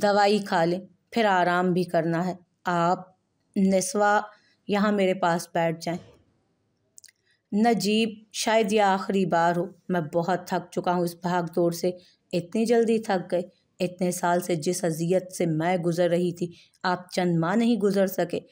दवाई खा लें फिर आराम भी करना है आप नस्वा यहाँ मेरे पास बैठ जाएं नजीब शायद यह आखिरी बार हो मैं बहुत थक चुका हूँ इस भाग दौड़ से इतनी जल्दी थक गए इतने साल से जिस अजियत से मैं गुज़र रही थी आप चंद माह नहीं गुज़र सके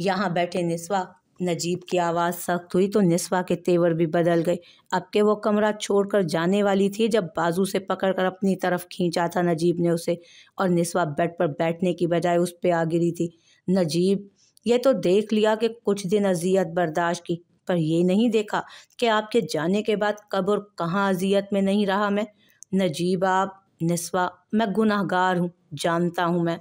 यहाँ बैठे नस्वा नजीब की आवाज़ सख्त हुई तो निस्वा के तेवर भी बदल गए अब के वो कमरा छोड़कर जाने वाली थी जब बाजू से पकड़कर अपनी तरफ खींचा था नजीब ने उसे और निस्वा बेड पर बैठने की बजाय उस पर आ गिरी थी नजीब ये तो देख लिया कि कुछ दिन अजियत बर्दाश्त की पर यह नहीं देखा कि आपके जाने के बाद कब और कहाँ अजियत में नहीं रहा मैं नजीब आप निस्वा मैं गुनाहगार हूँ जानता हूँ मैं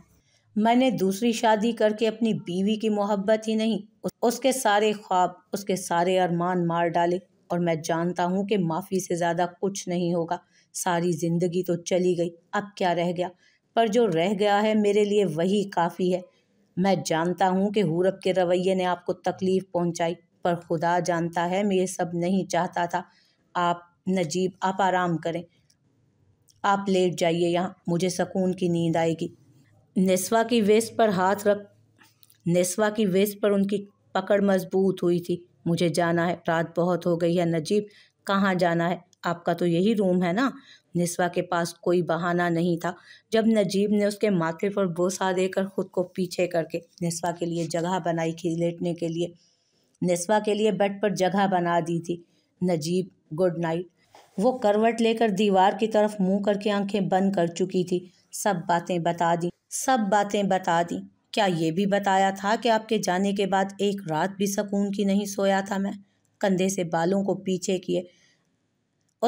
मैंने दूसरी शादी करके अपनी बीवी की मोहब्बत ही नहीं उसके सारे ख्वाब उसके सारे अरमान मार डाले और मैं जानता हूँ कि माफ़ी से ज़्यादा कुछ नहीं होगा सारी ज़िंदगी तो चली गई अब क्या रह गया पर जो रह गया है मेरे लिए वही काफ़ी है मैं जानता हूँ कि हूरब के रवैये ने आपको तकलीफ़ पहुँचाई पर खुदा जानता है मैं ये सब नहीं चाहता था आप नजीब आप आराम करें आप लेट जाइए यहाँ मुझे सकून की नींद आएगी नेस्वा की वेस्ट पर हाथ रख नेस्वा की वेस्ट पर उनकी पकड़ मजबूत हुई थी मुझे जाना है रात बहुत हो गई है नजीब कहाँ जाना है आपका तो यही रूम है ना नेस्वा के पास कोई बहाना नहीं था जब नजीब ने उसके माथे पर बोसा देकर खुद को पीछे करके नेस्वा के लिए जगह बनाई थी लेटने के लिए नेस्वा के लिए बेड पर जगह बना दी थी नजीब गुड नाइट वो करवट लेकर दीवार की तरफ मुंह करके आंखें बंद कर चुकी थी सब बातें बता दी सब बातें बता दी क्या ये भी बताया था कि आपके जाने के बाद एक रात भी सकून की नहीं सोया था मैं कंधे से बालों को पीछे किए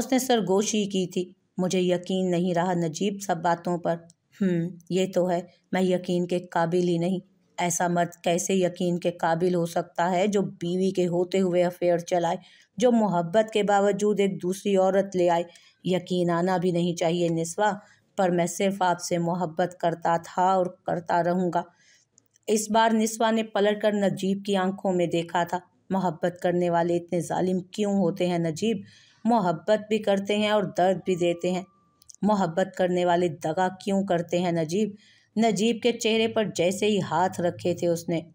उसने सरगोशी की थी मुझे यकीन नहीं रहा नजीब सब बातों पर हम्म, ये तो है मैं यकीन के काबिल ही नहीं ऐसा मर्द कैसे यकीन के काबिल हो सकता है जो बीवी के होते हुए अफेयर चलाए जो मोहब्बत के बावजूद एक दूसरी औरत ले आए यकीन आना भी नहीं चाहिए निस्वा पर मैं सिर्फ आपसे मोहब्बत करता था और करता रहूँगा इस बार निस्वा ने पलट कर नजीब की आंखों में देखा था मोहब्बत करने वाले इतने जालिम क्यों होते हैं नजीब मोहब्बत भी करते हैं और दर्द भी देते हैं मोहब्बत करने वाले दगा क्यों करते हैं नजीब नजीब के चेहरे पर जैसे ही हाथ रखे थे उसने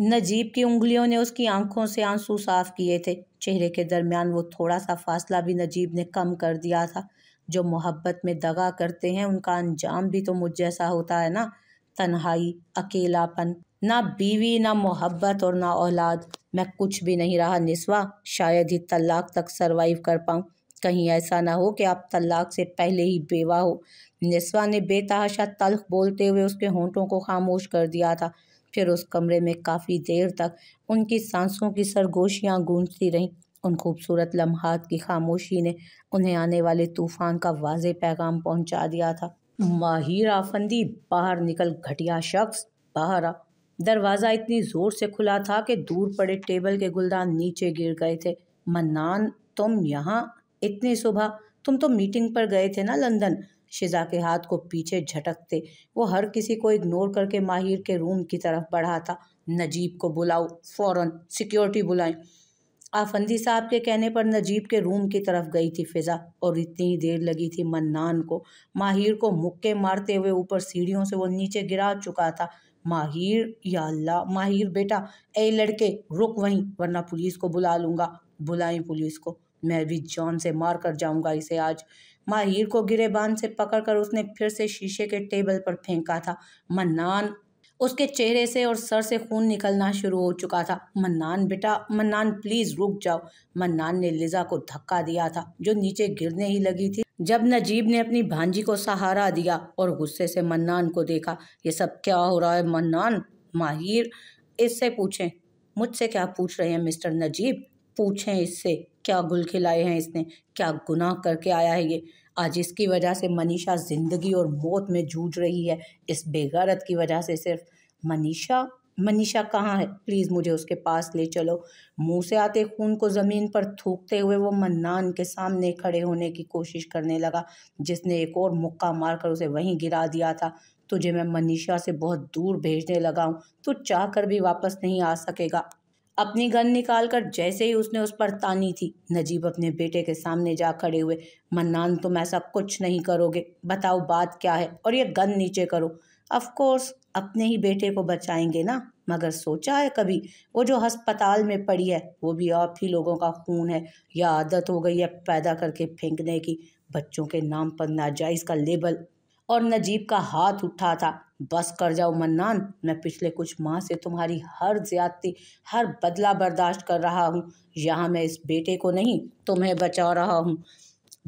नजीब की उंगलियों ने उसकी आंखों से आंसू साफ किए थे चेहरे के दरमियान वो थोड़ा सा फासला भी नजीब ने कम कर दिया था जो मोहब्बत में दगा करते हैं उनका अंजाम भी तो मुझ जैसा होता है ना तन्हाई अकेलापन ना बीवी ना मोहब्बत और ना औलाद मैं कुछ भी नहीं रहा निस्वा शायद ही तलाक तक सरवाइव कर पाऊँ कहीं ऐसा ना हो कि आप तलाक से पहले ही बेवा हो निस्वा ने बेतहाशा तलख बोलते हुए उसके होंठों को खामोश कर दिया था फिर उस कमरे में काफ़ी देर तक उनकी सांसों की सरगोशियाँ गूंजती रहीं उन खूबसूरत लम्हात की खामोशी ने उन्हें आने वाले तूफ़ान का वाज पैगाम पहुंचा दिया था माहिर आफंदी बाहर निकल घटिया शख्स बाहर आ दरवाज़ा इतनी ज़ोर से खुला था कि दूर पड़े टेबल के गुलदान नीचे गिर गए थे मन्नान तुम यहाँ इतनी सुबह तुम तो मीटिंग पर गए थे ना लंदन शिजा के हाथ को पीछे झटकते वो हर किसी को इग्नोर करके माहिर के रूम की तरफ बढ़ा था नजीब को बुलाओ फौरन सिक्योरिटी बुलाएं आफंदी साहब के कहने पर नजीब के रूम की तरफ गई थी फिज़ा और इतनी देर लगी थी मन्नान को माहिर को मुक्के मारते हुए ऊपर सीढ़ियों से वो नीचे गिरा चुका था माहिर या अल्लाह माहिर बेटा ए लड़के रुक वहीं वरना पुलिस को बुला लूँगा बुलाई पुलिस को मैं भी जॉन से मार कर जाऊँगा इसे आज माहिर को गिरेबान से पकड़कर उसने फिर से शीशे के टेबल पर फेंका था मन्नान उसके चेहरे से और सर से खून निकलना शुरू हो चुका था मन्नान बेटा मन्नान प्लीज़ रुक जाओ मन्नान ने लिजा को धक्का दिया था जो नीचे गिरने ही लगी थी जब नजीब ने अपनी भांजी को सहारा दिया और गुस्से से मन्नान को देखा ये सब क्या हो रहा है मन्नान माहिर इससे पूछें मुझसे क्या पूछ रहे हैं मिस्टर नजीब पूछें इससे क्या गुल खिलाए हैं इसने क्या गुनाह करके आया है ये आज इसकी वजह से मनीषा ज़िंदगी और मौत में जूझ रही है इस बेगरत की वजह से सिर्फ मनीषा मनीषा कहाँ है प्लीज़ मुझे उसके पास ले चलो मुंह से आते खून को ज़मीन पर थूकते हुए वो मन्नान के सामने खड़े होने की कोशिश करने लगा जिसने एक और मुक्का मारकर उसे वहीं गिरा दिया था तुझे मैं मनीषा से बहुत दूर भेजने लगा हूँ तो चाह कर भी वापस नहीं आ सकेगा अपनी गन निकालकर जैसे ही उसने उस पर तानी थी नजीब अपने बेटे के सामने जा खड़े हुए मन्नान तुम ऐसा कुछ नहीं करोगे बताओ बात क्या है और ये गन नीचे करो अफकोर्स अपने ही बेटे को बचाएंगे ना मगर सोचा है कभी वो जो हस्पताल में पड़ी है वो भी आप ही लोगों का खून है या आदत हो गई है पैदा करके फेंकने की बच्चों के नाम पर नाजायज़ का लेबल और नजीब का हाथ उठा था बस कर जाओ मन्नान मैं पिछले कुछ माह से तुम्हारी हर ज्यादती हर बदला बर्दाश्त कर रहा हूँ यहाँ मैं इस बेटे को नहीं तुम्हें बचा रहा हूँ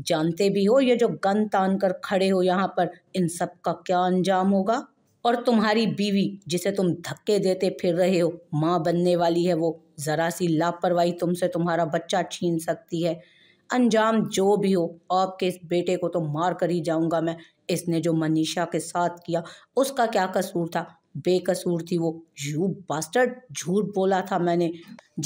जानते भी हो ये जो गन तान कर खड़े हो यहाँ पर इन सब का क्या अंजाम होगा और तुम्हारी बीवी जिसे तुम धक्के देते फिर रहे हो माँ बनने वाली है वो ज़रा सी लापरवाही तुमसे तुम्हारा बच्चा छीन सकती है अंजाम जो भी हो आपके इस बेटे को तो मार कर ही जाऊंगा मैं इसने जो मनीषा के साथ किया उसका क्या कसूर था बेकसूर थी वो यू बास्टर्ड झूठ बोला था मैंने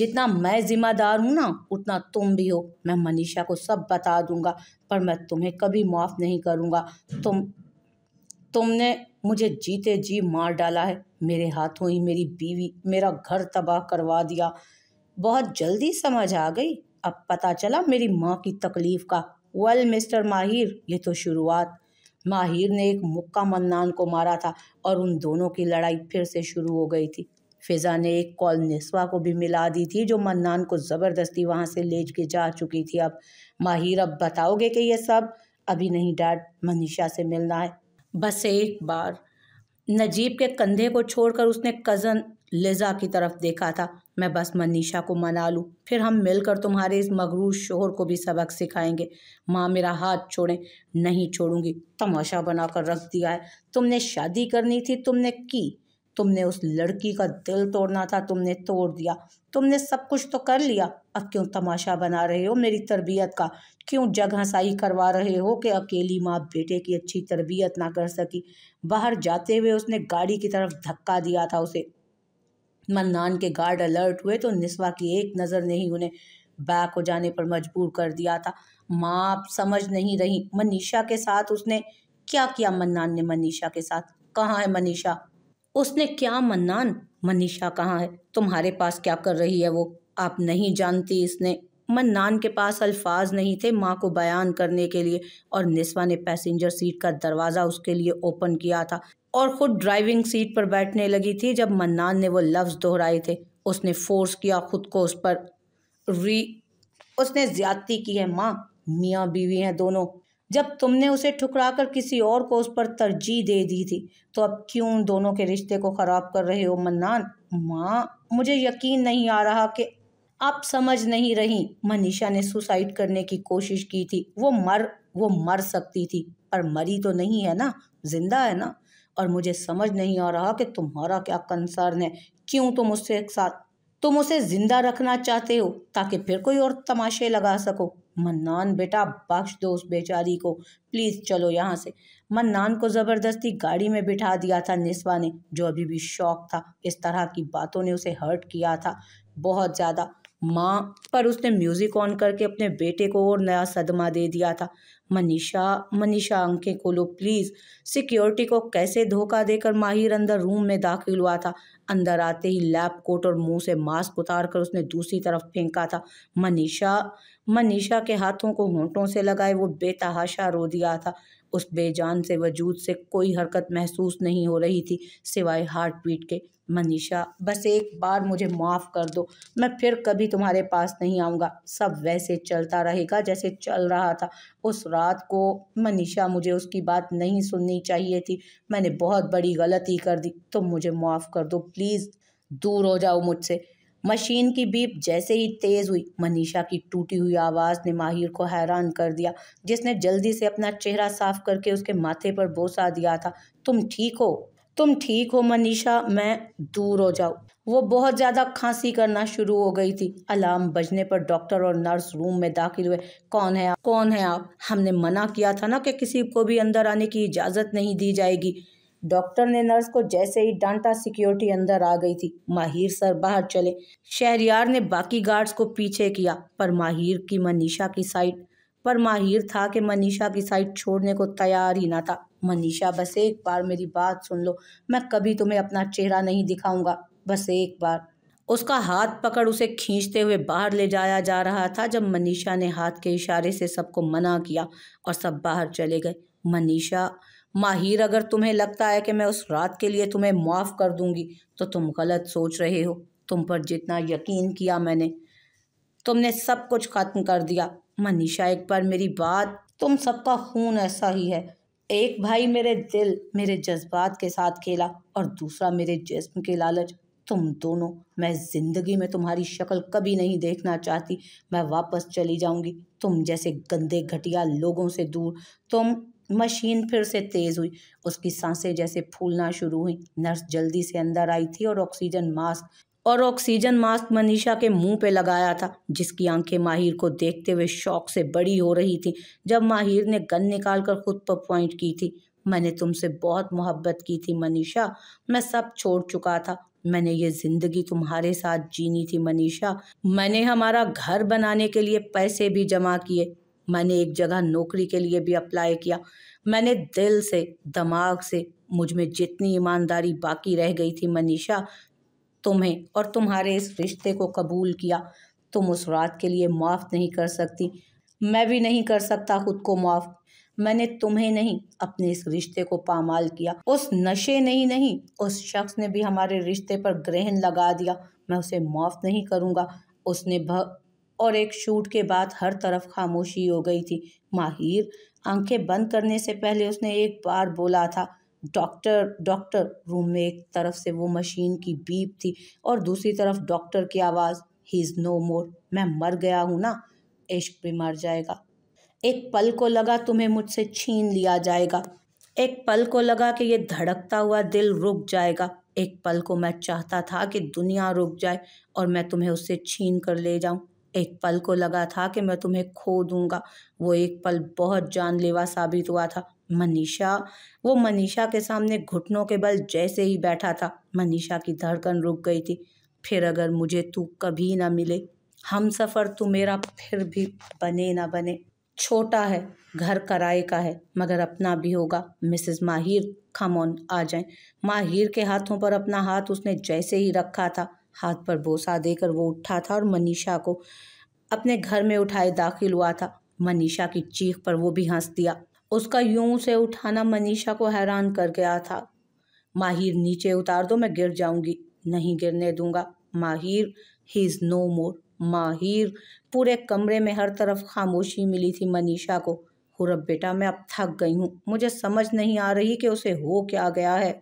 जितना मैं जिम्मेदार हूँ ना उतना तुम भी हो मैं मनीषा को सब बता दूंगा पर मैं तुम्हें कभी माफ़ नहीं करूँगा तुम तुमने मुझे जीते जी मार डाला है मेरे हाथों ही मेरी बीवी मेरा घर तबाह करवा दिया बहुत जल्दी समझ आ गई अब पता चला मेरी माँ की तकलीफ़ का वेल मिस्टर माहिर ये तो शुरुआत माहिर ने एक मुक्का मन्नान को मारा था और उन दोनों की लड़ाई फिर से शुरू हो गई थी फिज़ा ने एक कॉल निस्वा को भी मिला दी थी जो मन्नान को ज़बरदस्ती वहाँ से ले के जा चुकी थी अब माहिर अब बताओगे कि यह सब अभी नहीं डैड मनीषा से मिलना है बस एक बार नजीब के कंधे को छोड़कर उसने कज़न लिज़ा की तरफ देखा था मैं बस मनीषा को मना लूँ फिर हम मिलकर तुम्हारे इस मगरू शोहर को भी सबक सिखाएंगे माँ मेरा हाथ छोड़े नहीं छोड़ूंगी तमाशा बनाकर रख दिया है तुमने शादी करनी थी तुमने की तुमने उस लड़की का दिल तोड़ना था तुमने तोड़ दिया तुमने सब कुछ तो कर लिया अब क्यों तमाशा बना रहे हो मेरी तरबियत का क्यों जगह सही करवा रहे हो कि अकेली माँ बेटे की अच्छी तरबियत ना कर सकी बाहर जाते हुए उसने गाड़ी की तरफ धक्का दिया था उसे मन्नान के गार्ड अलर्ट हुए तो निस्वा की एक नज़र ने ही उन्हें बैक हो जाने पर मजबूर कर दिया था माँ आप समझ नहीं रही मनीषा के साथ उसने क्या किया मन्नान ने मनीषा के साथ कहाँ है मनीषा उसने क्या मन्नान मनीषा कहाँ है तुम्हारे पास क्या कर रही है वो आप नहीं जानती इसने मन्नान के पास अल्फाज नहीं थे माँ को बयान करने के लिए और निस्वा ने पैसेंजर सीट का दरवाज़ा उसके लिए ओपन किया था और ख़ुद ड्राइविंग सीट पर बैठने लगी थी जब मन्नान ने वो लफ्ज़ दोहराए थे उसने फोर्स किया ख़ुद को उस पर री उसने ज़्यादती की है माँ मियाँ बीवी हैं दोनों जब तुमने उसे ठुकरा कर किसी और को उस पर तरजीह दे दी थी तो अब क्यों दोनों के रिश्ते को ख़राब कर रहे हो मन्नान माँ मुझे यकीन नहीं आ रहा कि आप समझ नहीं रही मनीषा ने सुसाइड करने की कोशिश की थी वो मर वो मर सकती थी पर मरी तो नहीं है ना जिंदा है ना और मुझे समझ नहीं आ रहा कि तुम्हारा क्या कंसर्न है क्यों तुम उससे एक साथ तुम उसे जिंदा रखना चाहते हो ताकि फिर कोई और तमाशे लगा सको मन्नान बेटा बख्श दो उस बेचारी को प्लीज़ चलो यहाँ से मन्नान को ज़बरदस्ती गाड़ी में बिठा दिया था निस्वा ने जो अभी भी शौक था इस तरह की बातों ने उसे हर्ट किया था बहुत ज़्यादा माँ पर उसने म्यूज़िक ऑन करके अपने बेटे को और नया सदमा दे दिया था मनीषा मनीषा आंखें खोलो प्लीज़ सिक्योरिटी को कैसे धोखा देकर माहिर अंदर रूम में दाखिल हुआ था अंदर आते ही लैब कोट और मुंह से मास्क उतार कर उसने दूसरी तरफ फेंका था मनीषा मनीषा के हाथों को होंठों से लगाए वो बेतहाशा रो दिया था उस बेजान से वजूद से कोई हरकत महसूस नहीं हो रही थी सिवाय हार्ट बीट के मनीषा बस एक बार मुझे माफ़ कर दो मैं फिर कभी तुम्हारे पास नहीं आऊँगा सब वैसे चलता रहेगा जैसे चल रहा था उस रात को मनीषा मुझे उसकी बात नहीं सुननी चाहिए थी मैंने बहुत बड़ी गलती कर दी तुम मुझे माफ़ कर दो प्लीज़ दूर हो जाओ मुझसे मशीन की बीप जैसे ही तेज़ हुई मनीषा की टूटी हुई आवाज़ ने माहिर को हैरान कर दिया जिसने जल्दी से अपना चेहरा साफ करके उसके माथे पर बोसा दिया था तुम ठीक हो तुम ठीक हो मनीषा मैं दूर हो जाऊँ वो बहुत ज़्यादा खांसी करना शुरू हो गई थी अलार्म बजने पर डॉक्टर और नर्स रूम में दाखिल हुए कौन है आप कौन है आप हमने मना किया था ना कि किसी को भी अंदर आने की इजाज़त नहीं दी जाएगी डॉक्टर ने नर्स को जैसे ही डांटा सिक्योरिटी अंदर आ गई थी माहिर सर बाहर चले शहरियार ने बाकी गार्ड्स को पीछे किया पर माहिर की मनीषा की साइड पर माहिर था कि मनीषा की साइड छोड़ने को तैयार ही ना था मनीषा बस एक बार मेरी बात सुन लो मैं कभी तुम्हें अपना चेहरा नहीं दिखाऊंगा बस एक बार उसका हाथ पकड़ उसे खींचते हुए बाहर ले जाया जा रहा था जब मनीषा ने हाथ के इशारे से सबको मना किया और सब बाहर चले गए मनीषा माहिर अगर तुम्हें लगता है कि मैं उस रात के लिए तुम्हें माफ़ कर दूंगी तो तुम गलत सोच रहे हो तुम पर जितना यकीन किया मैंने तुमने सब कुछ ख़त्म कर दिया मनीषा एक बार मेरी बात तुम सबका खून ऐसा ही है एक भाई मेरे दिल मेरे जज्बात के साथ खेला और दूसरा मेरे जिस्म के लालच तुम दोनों मैं ज़िंदगी में तुम्हारी शक्ल कभी नहीं देखना चाहती मैं वापस चली जाऊंगी तुम जैसे गंदे घटिया लोगों से दूर तुम मशीन फिर से तेज़ हुई उसकी सांसें जैसे फूलना शुरू हुई नर्स जल्दी से अंदर आई थी और ऑक्सीजन मास्क और ऑक्सीजन मास्क मनीषा के मुंह पे लगाया था जिसकी आंखें माहिर को देखते हुए शौक से बड़ी हो रही थी जब माहिर ने गन निकाल कर खुद पर पॉइंट की थी मैंने तुमसे बहुत मोहब्बत की थी मनीषा मैं सब छोड़ चुका था मैंने ये ज़िंदगी तुम्हारे साथ जीनी थी मनीषा मैंने हमारा घर बनाने के लिए पैसे भी जमा किए मैंने एक जगह नौकरी के लिए भी अप्लाई किया मैंने दिल से दिमाग से मुझ में जितनी ईमानदारी बाकी रह गई थी मनीषा तुम्हें और तुम्हारे इस रिश्ते को कबूल किया तुम उस रात के लिए माफ़ नहीं कर सकती मैं भी नहीं कर सकता खुद को माफ़ मैंने तुम्हें नहीं अपने इस रिश्ते को पामाल किया उस नशे ने ही नहीं उस शख्स ने भी हमारे रिश्ते पर ग्रहण लगा दिया मैं उसे माफ़ नहीं करूँगा उसने और एक शूट के बाद हर तरफ खामोशी हो गई थी माहिर आंखें बंद करने से पहले उसने एक बार बोला था डॉक्टर डॉक्टर रूम में एक तरफ से वो मशीन की बीप थी और दूसरी तरफ डॉक्टर की आवाज़ ही इज़ नो मोर मैं मर गया हूँ ना इश्क भी मर जाएगा एक पल को लगा तुम्हें मुझसे छीन लिया जाएगा एक पल को लगा कि ये धड़कता हुआ दिल रुक जाएगा एक पल को मैं चाहता था कि दुनिया रुक जाए और मैं तुम्हें उससे छीन कर ले जाऊं एक पल को लगा था कि मैं तुम्हें खो दूंगा वो एक पल बहुत जानलेवा साबित हुआ था मनीषा वो मनीषा के सामने घुटनों के बल जैसे ही बैठा था मनीषा की धड़कन रुक गई थी फिर अगर मुझे तू कभी ना मिले हम सफ़र तू मेरा फिर भी बने ना बने छोटा है घर कराए का है मगर अपना भी होगा मिसेस माहिर खमौन आ जाए माहिर के हाथों पर अपना हाथ उसने जैसे ही रखा था हाथ पर बोसा देकर वो उठा था और मनीषा को अपने घर में उठाए दाखिल हुआ था मनीषा की चीख पर वो भी हंस दिया उसका यूं से उठाना मनीषा को हैरान कर गया था माहिर नीचे उतार दो मैं गिर जाऊंगी नहीं गिरने दूंगा माहिर ही इज़ नो मोर माहिर पूरे कमरे में हर तरफ खामोशी मिली थी मनीषा को हुरब बेटा मैं अब थक गई हूँ मुझे समझ नहीं आ रही कि उसे हो क्या गया है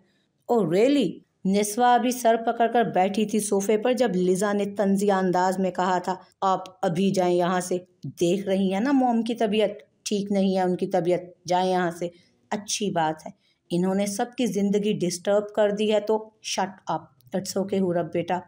ओ रेली निस्वा अभी सर पकड़कर बैठी थी सोफे पर जब लिजा ने तंजिया अंदाज में कहा था आप अभी जाएं यहाँ से देख रही हैं ना मोम की तबीयत ठीक नहीं है उनकी तबीयत जाएं यहाँ से अच्छी बात है इन्होंने सबकी ज़िंदगी डिस्टर्ब कर दी है तो शट आप इट्स के हुरब बेटा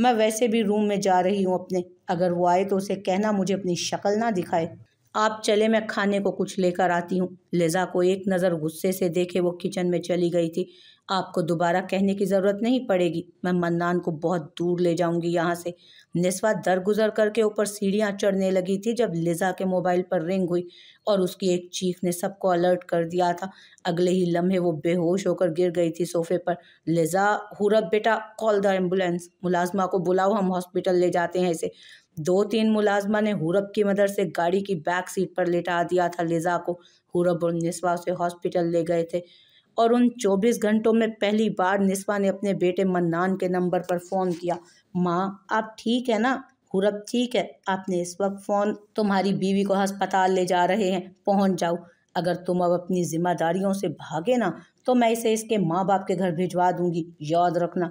मैं वैसे भी रूम में जा रही हूँ अपने अगर वो आए तो उसे कहना मुझे अपनी शक्ल ना दिखाए आप चले मैं खाने को कुछ लेकर आती हूँ लिजा को एक नज़र गुस्से से देखे वो किचन में चली गई थी आपको दोबारा कहने की ज़रूरत नहीं पड़ेगी मैं मन्नान को बहुत दूर ले जाऊंगी यहाँ से नस्वा दर गुजर करके ऊपर सीढ़ियाँ चढ़ने लगी थी जब लिजा के मोबाइल पर रिंग हुई और उसकी एक चीख ने सबको अलर्ट कर दिया था अगले ही लम्हे वो बेहोश होकर गिर गई थी सोफे पर लिजा हुरत बेटा कॉल द एम्बुलेंस मुलाजमा को बुलाओ हम हॉस्पिटल ले जाते हैं इसे दो तीन मुलाजमा ने हुरब की मदद से गाड़ी की बैक सीट पर लिटा दिया था लिजा को हुरब और नस्वा से हॉस्पिटल ले गए थे और उन 24 घंटों में पहली बार निस्वा ने अपने बेटे मन्नान के नंबर पर फ़ोन किया माँ आप ठीक है ना हुरब ठीक है आपने इस वक्त फ़ोन तुम्हारी बीवी को अस्पताल ले जा रहे हैं पहुंच जाओ अगर तुम अब अपनी जिम्मेदारियों से भागे ना तो मैं इसे इसके माँ बाप के घर भिजवा दूंगी याद रखना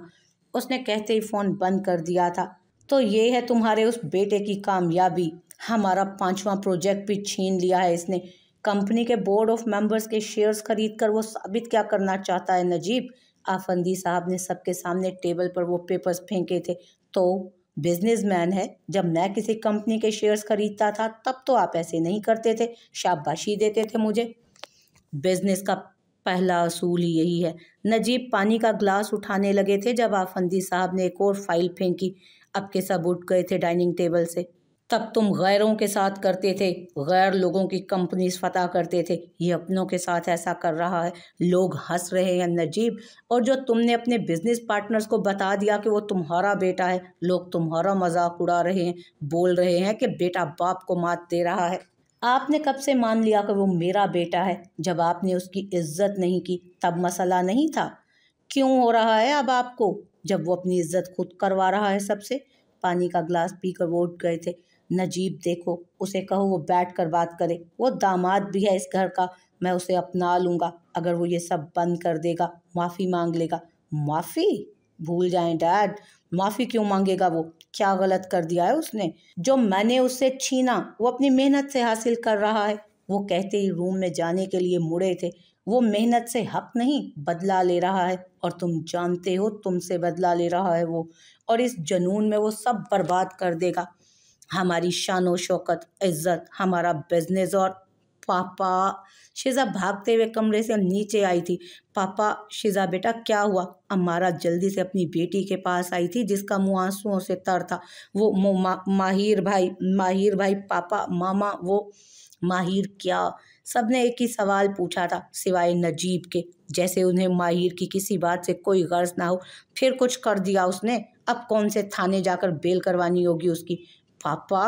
उसने कहते ही फ़ोन बंद कर दिया था तो ये है तुम्हारे उस बेटे की कामयाबी हमारा पांचवा प्रोजेक्ट भी छीन लिया है इसने कंपनी के बोर्ड ऑफ मेंबर्स के शेयर्स खरीद कर वो साबित क्या करना चाहता है नजीब आफंदी साहब ने सबके सामने टेबल पर वो पेपर्स फेंके थे तो बिजनेसमैन है जब मैं किसी कंपनी के शेयर्स खरीदता था तब तो आप ऐसे नहीं करते थे शाबाशी देते थे मुझे बिजनेस का पहला असूल यही है नजीब पानी का ग्लास उठाने लगे थे जब आफंदी साहब ने एक और फाइल फेंकी अब के सब उठ गए थे डाइनिंग टेबल से तब तुम गैरों के साथ करते थे गैर लोगों की कंपनीज फतह करते थे ये अपनों के साथ ऐसा कर रहा है लोग हंस रहे हैं नजीब और जो तुमने अपने बिजनेस पार्टनर्स को बता दिया कि वो तुम्हारा बेटा है लोग तुम्हारा मजाक उड़ा रहे हैं बोल रहे हैं कि बेटा बाप को मात दे रहा है आपने कब से मान लिया कि वो मेरा बेटा है जब आपने उसकी इज्जत नहीं की तब मसला नहीं था क्यों हो रहा है अब आपको जब वो अपनी इज्जत खुद करवा रहा है सबसे पानी का गिलास पीकर वो उठ गए थे नजीब देखो उसे कहो वो बैठ कर बात करे वो दामाद भी है इस घर का मैं उसे अपना लूँगा अगर वो ये सब बंद कर देगा माफ़ी मांग लेगा माफ़ी भूल जाए डैड माफ़ी क्यों मांगेगा वो क्या गलत कर दिया है उसने जो मैंने उससे छीना वो अपनी मेहनत से हासिल कर रहा है वो कहते ही रूम में जाने के लिए मुड़े थे वो मेहनत से हक नहीं बदला ले रहा है और तुम जानते हो तुमसे बदला ले रहा है वो और इस जनून में वो सब बर्बाद कर देगा हमारी शान व शौकत इज़्ज़त हमारा बिजनेस और पापा शिज़ा भागते हुए कमरे से नीचे आई थी पापा शिज़ा बेटा क्या हुआ अमारा जल्दी से अपनी बेटी के पास आई थी जिसका मुँह आंसुओं से तर था वो मा, माहिर भाई माहिर भाई पापा मामा वो माहिर क्या सबने एक ही सवाल पूछा था सिवाय नजीब के जैसे उन्हें माहिर की किसी बात से कोई गर्ज ना हो फिर कुछ कर दिया उसने अब कौन से थाने जाकर बेल करवानी होगी उसकी पापा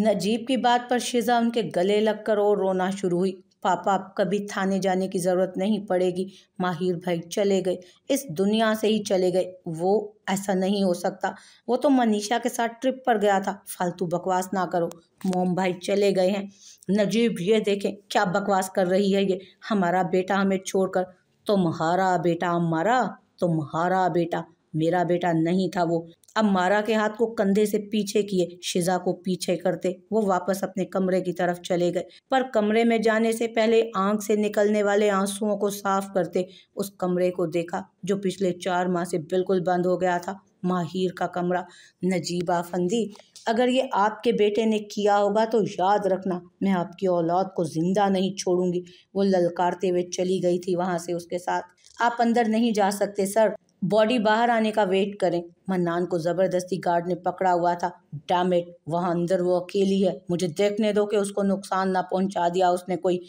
नजीब की बात पर शीजा उनके गले लगकर और रोना शुरू हुई पापा आप कभी थाने जाने की ज़रूरत नहीं पड़ेगी माहिर भाई चले गए इस दुनिया से ही चले गए वो ऐसा नहीं हो सकता वो तो मनीषा के साथ ट्रिप पर गया था फालतू बकवास ना करो मोम भाई चले गए हैं नजीब ये देखें क्या बकवास कर रही है ये हमारा बेटा हमें छोड़कर तुम्हारा बेटा हमारा तुम्हारा बेटा मेरा बेटा नहीं था वो अब मारा के हाथ को कंधे से पीछे किए शिजा को पीछे करते वो वापस अपने कमरे की तरफ चले गए पर कमरे में जाने से पहले आंख से निकलने वाले आंसुओं को साफ करते उस कमरे को देखा जो पिछले चार माह से बिल्कुल बंद हो गया था माहिर का कमरा नजीबा फंदी अगर ये आपके बेटे ने किया होगा तो याद रखना मैं आपकी औलाद को ज़िंदा नहीं छोड़ूंगी वो ललकारते हुए चली गई थी वहां से उसके साथ आप अंदर नहीं जा सकते सर बॉडी बाहर आने का वेट करें मन्नान को ज़बरदस्ती गार्ड ने पकड़ा हुआ था डैमेट वहाँ अंदर वो अकेली है मुझे देखने दो कि उसको नुकसान ना पहुँचा दिया उसने कोई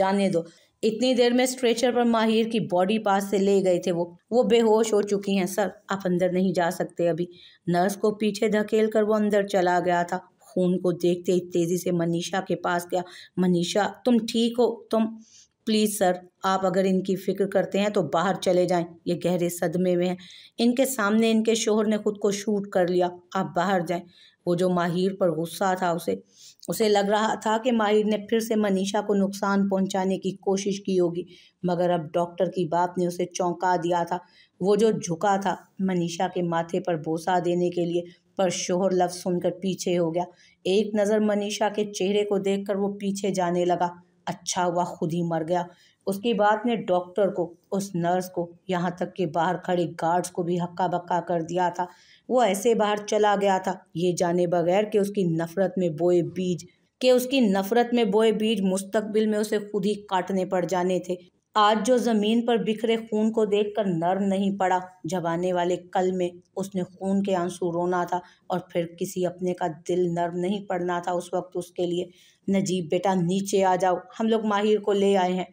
जाने दो इतनी देर में स्ट्रेचर पर माहिर की बॉडी पास से ले गए थे वो वो बेहोश हो चुकी हैं सर आप अंदर नहीं जा सकते अभी नर्स को पीछे धकेल कर वो अंदर चला गया था खून को देखते ही तेज़ी से मनीषा के पास गया मनीषा तुम ठीक हो तुम प्लीज़ सर आप अगर इनकी फ़िक्र करते हैं तो बाहर चले जाएं ये गहरे सदमे में हैं इनके सामने इनके शोहर ने खुद को शूट कर लिया आप बाहर जाएं वो जो माहिर पर गुस्सा था उसे उसे लग रहा था कि माहिर ने फिर से मनीषा को नुकसान पहुंचाने की कोशिश की होगी मगर अब डॉक्टर की बाप ने उसे चौंका दिया था वो जो झुका था मनीषा के माथे पर बोसा देने के लिए पर शोहर लफ्ज़ सुनकर पीछे हो गया एक नज़र मनीषा के चेहरे को देखकर वो पीछे जाने लगा अच्छा हुआ खुद ही मर गया उसके बाद ने डॉक्टर को उस नर्स को यहाँ तक के बाहर खड़े गार्ड्स को भी हक्का बक्का कर दिया था वो ऐसे बाहर चला गया था ये जाने बगैर कि उसकी नफ़रत में बोए बीज के उसकी नफ़रत में बोए बीज मुस्तकबिल में उसे खुद ही काटने पड़ जाने थे आज जो ज़मीन पर बिखरे खून को देखकर नर्म नहीं पड़ा जब आने वाले कल में उसने खून के आंसू रोना था और फिर किसी अपने का दिल नर्म नहीं पड़ना था उस वक्त उसके लिए नजीब बेटा नीचे आ जाओ हम लोग माहिर को ले आए हैं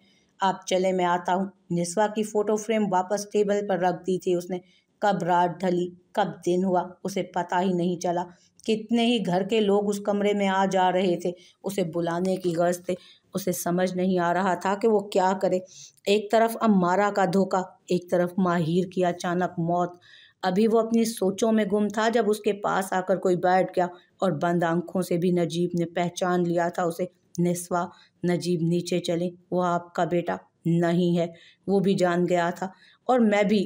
आप चले मैं आता हूँ निस्वा की फ़ोटो फ्रेम वापस टेबल पर रख दी थी उसने कब रात ढली कब दिन हुआ उसे पता ही नहीं चला कितने ही घर के लोग उस कमरे में आ जा रहे थे उसे बुलाने की गर्ज थे उसे समझ नहीं आ रहा था कि वो क्या करे एक तरफ अम्मारा का धोखा एक तरफ माहिर की अचानक मौत अभी वो अपनी सोचों में गुम था जब उसके पास आकर कोई बैठ गया और बंद आंखों से भी नजीब ने पहचान लिया था उसे निस्वा नजीब नीचे चले वह आपका बेटा नहीं है वो भी जान गया था और मैं भी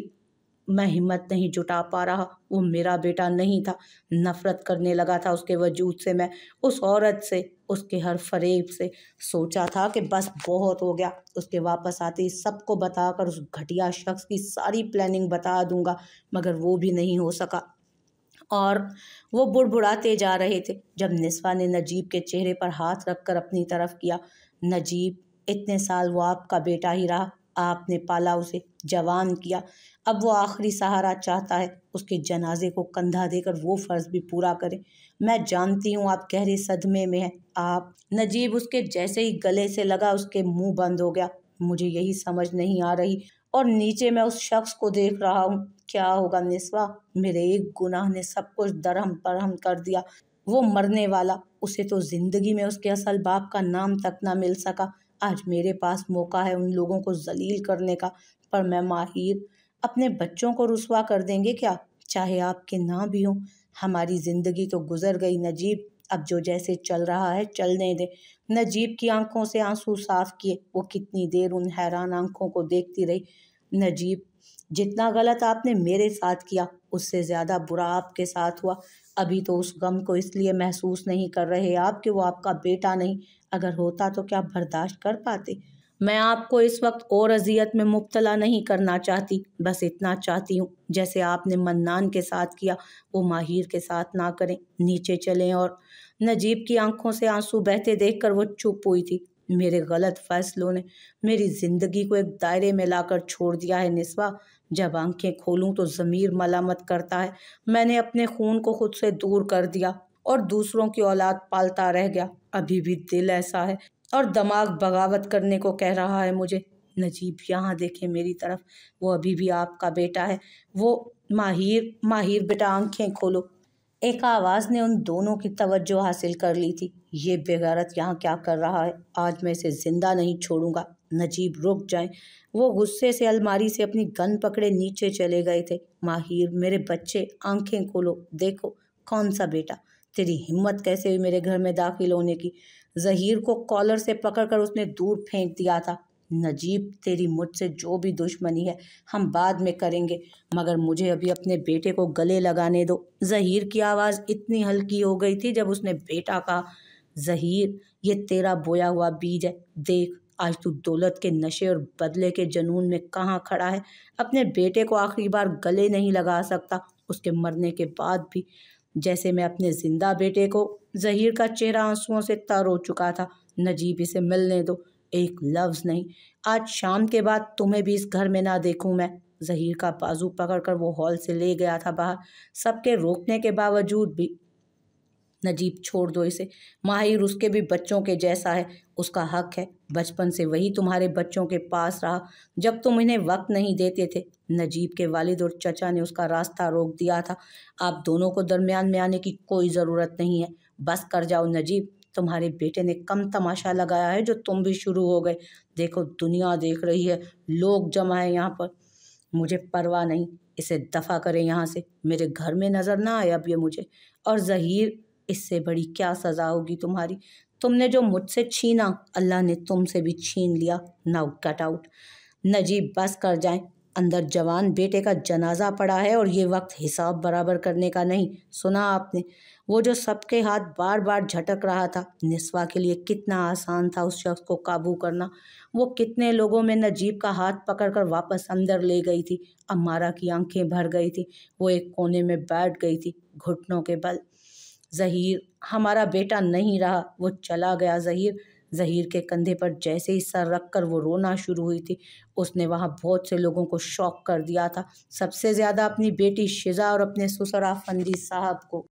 मैं हिम्मत नहीं जुटा पा रहा वो मेरा बेटा नहीं था नफ़रत करने लगा था उसके वजूद से मैं उस औरत से उसके हर फरेब से सोचा था कि बस बहुत हो गया उसके वापस आते ही सबको बताकर उस घटिया शख्स की सारी प्लानिंग बता दूंगा मगर वो भी नहीं हो सका और वो बुड़बुड़ाते जा रहे थे जब निस्वा ने नजीब के चेहरे पर हाथ रखकर अपनी तरफ किया नजीब इतने साल वो आपका बेटा ही रहा आपने पाला उसे जवान किया अब वो आखिरी सहारा चाहता है उसके जनाजे को कंधा देकर वो फ़र्ज़ भी पूरा करें मैं जानती हूँ आप गहरे सदमे में हैं आप नजीब उसके जैसे ही गले से लगा उसके मुंह बंद हो गया मुझे यही समझ नहीं आ रही और नीचे मैं उस शख्स को देख रहा हूँ क्या होगा निस्वा मेरे एक गुनाह ने सब कुछ दरहम परहम कर दिया वो मरने वाला उसे तो ज़िंदगी में उसके असल बाप का नाम तक ना मिल सका आज मेरे पास मौका है उन लोगों को जलील करने का पर मैं माहिर अपने बच्चों को रसुआ कर देंगे क्या चाहे आपके ना भी हों हमारी ज़िंदगी तो गुजर गई नजीब अब जो जैसे चल रहा है चलने दे नजीब की आंखों से आंसू साफ किए वो कितनी देर उन हैरान आंखों को देखती रही नजीब जितना गलत आपने मेरे साथ किया उससे ज़्यादा बुरा आपके साथ हुआ अभी तो उस गम को इसलिए महसूस नहीं कर रहे आप कि वो आपका बेटा नहीं अगर होता तो क्या बर्दाश्त कर पाते मैं आपको इस वक्त और अजियत में मुबतला नहीं करना चाहती बस इतना चाहती हूँ जैसे आपने मन्नान के साथ किया वो माहिर के साथ ना करें नीचे चलें और नजीब की आंखों से आंसू बहते देखकर वो चुप हुई थी मेरे गलत फैसलों ने मेरी ज़िंदगी को एक दायरे में लाकर छोड़ दिया है निस्वा जब आंखें खोलूं तो ज़मीर मलामत करता है मैंने अपने खून को खुद से दूर कर दिया और दूसरों की औलाद पालता रह गया अभी भी दिल ऐसा है और दिमाग बगावत करने को कह रहा है मुझे नजीब यहाँ देखें मेरी तरफ वो अभी भी आपका बेटा है वो माहिर माहिर बेटा आंखें खोलो एक आवाज़ ने उन दोनों की तवज्जो हासिल कर ली थी ये बेगारत यहाँ क्या कर रहा है आज मैं इसे ज़िंदा नहीं छोड़ूंगा नजीब रुक जाएं वो गुस्से से अलमारी से अपनी गन पकड़े नीचे चले गए थे माहिर मेरे बच्चे आंखें खोलो देखो कौन सा बेटा तेरी हिम्मत कैसे हुई मेरे घर में दाखिल होने की जहीर को कॉलर से पकड़कर उसने दूर फेंक दिया था नजीब तेरी मुझसे जो भी दुश्मनी है हम बाद में करेंगे मगर मुझे अभी अपने बेटे को गले लगाने दो जहीर की आवाज़ इतनी हल्की हो गई थी जब उसने बेटा कहा जहीर ये तेरा बोया हुआ बीज है देख आज तू दौलत के नशे और बदले के जुनून में कहाँ खड़ा है अपने बेटे को आखिरी बार गले नहीं लगा सकता उसके मरने के बाद भी जैसे मैं अपने ज़िंदा बेटे को जहीर का चेहरा आंसुओं से तर हो चुका था नजीब इसे मिलने दो एक लफ्ज़ नहीं आज शाम के बाद तुम्हें भी इस घर में ना देखूं मैं जहीर का बाजू पकड़कर वो हॉल से ले गया था बाहर सबके रोकने के बावजूद भी नजीब छोड़ दो इसे माहिर उसके भी बच्चों के जैसा है उसका हक है बचपन से वही तुम्हारे बच्चों के पास रहा जब तुम इन्हें वक्त नहीं देते थे नजीब के वालिद और चचा ने उसका रास्ता रोक दिया था आप दोनों को दरमियान में आने की कोई ज़रूरत नहीं है बस कर जाओ नजीब तुम्हारे बेटे ने कम तमाशा लगाया है जो तुम भी शुरू हो गए देखो दुनिया देख रही है लोग जमा है यहाँ पर मुझे परवाह नहीं इसे दफ़ा करें यहाँ से मेरे घर में नज़र ना आए अब ये मुझे और जहीर इससे बड़ी क्या सज़ा होगी तुम्हारी तुमने जो मुझसे छीना अल्लाह ने तुमसे भी छीन लिया नाउ कट आउट नजीब बस कर जाएं अंदर जवान बेटे का जनाजा पड़ा है और ये वक्त हिसाब बराबर करने का नहीं सुना आपने वो जो सबके हाथ बार बार झटक रहा था निस्वा के लिए कितना आसान था उस शख्स को काबू करना वो कितने लोगों में नजीब का हाथ पकड़कर वापस अंदर ले गई थी अमारा की आंखें भर गई थी वो एक कोने में बैठ गई थी घुटनों के बल जहीर हमारा बेटा नहीं रहा वो चला गया जहीर जहीर के कंधे पर जैसे ही सर रख कर वो रोना शुरू हुई थी उसने वहाँ बहुत से लोगों को शॉक कर दिया था सबसे ज़्यादा अपनी बेटी शिजा और अपने ससुरा फंदी साहब को